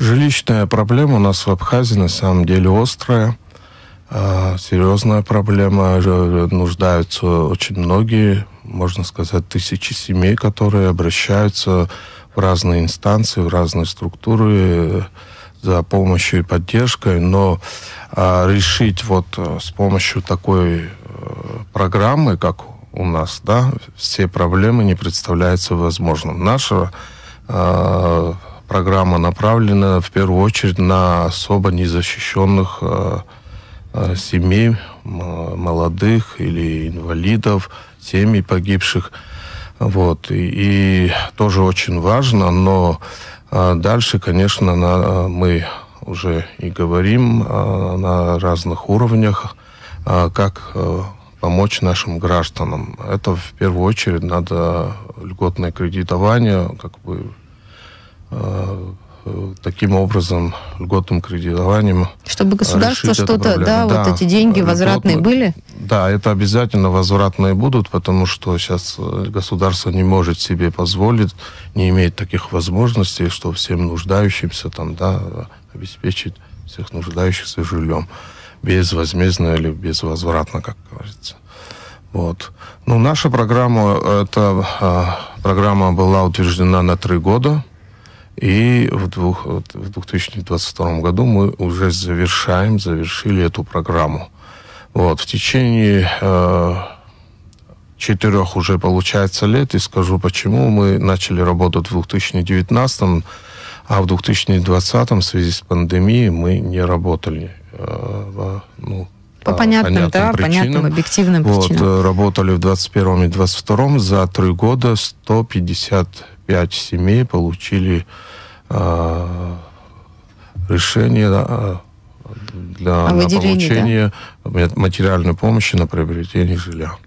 Жилищная проблема у нас в Абхазии на самом деле острая, а, серьезная проблема. Э, нуждаются очень многие, можно сказать, тысячи семей, которые обращаются в разные инстанции, в разные структуры э, за помощью и поддержкой, но а, решить вот э, с помощью такой программы, как у нас, да, все проблемы не представляются возможным. Наша а, программа направлена в первую очередь на особо незащищенных э, э семей, молодых или инвалидов, семей погибших. Вот. И, и тоже очень важно, но э, дальше, конечно, на, э, мы уже и говорим э, на разных уровнях, э, как э, помочь нашим гражданам. Это в первую очередь надо льготное кредитование, как бы Э, таким образом льготным кредитованием. Чтобы государство что-то, да, да, вот эти деньги э, возвратные льготные, были? Да, это обязательно возвратные будут, потому что сейчас э, государство не может себе позволить, не имеет таких возможностей, что всем нуждающимся там, да, обеспечить всех нуждающихся жильем безвозмездно или безвозвратно, как говорится. Вот. Ну, наша программа, эта программа была утверждена на три года – и в, двух, в 2022 году мы уже завершаем, завершили эту программу. Вот, в течение э, четырех уже получается лет, и скажу почему, мы начали работу в 2019, а в 2020 в связи с пандемией мы не работали. Э, ну, по, понятным, понятным да, причинам. понятным, объективным вот, причинам. Э, работали в 2021 и 2022 за три года 150 пять семей получили э, решение для а на выделение, получения да? материальной помощи на приобретение жилья.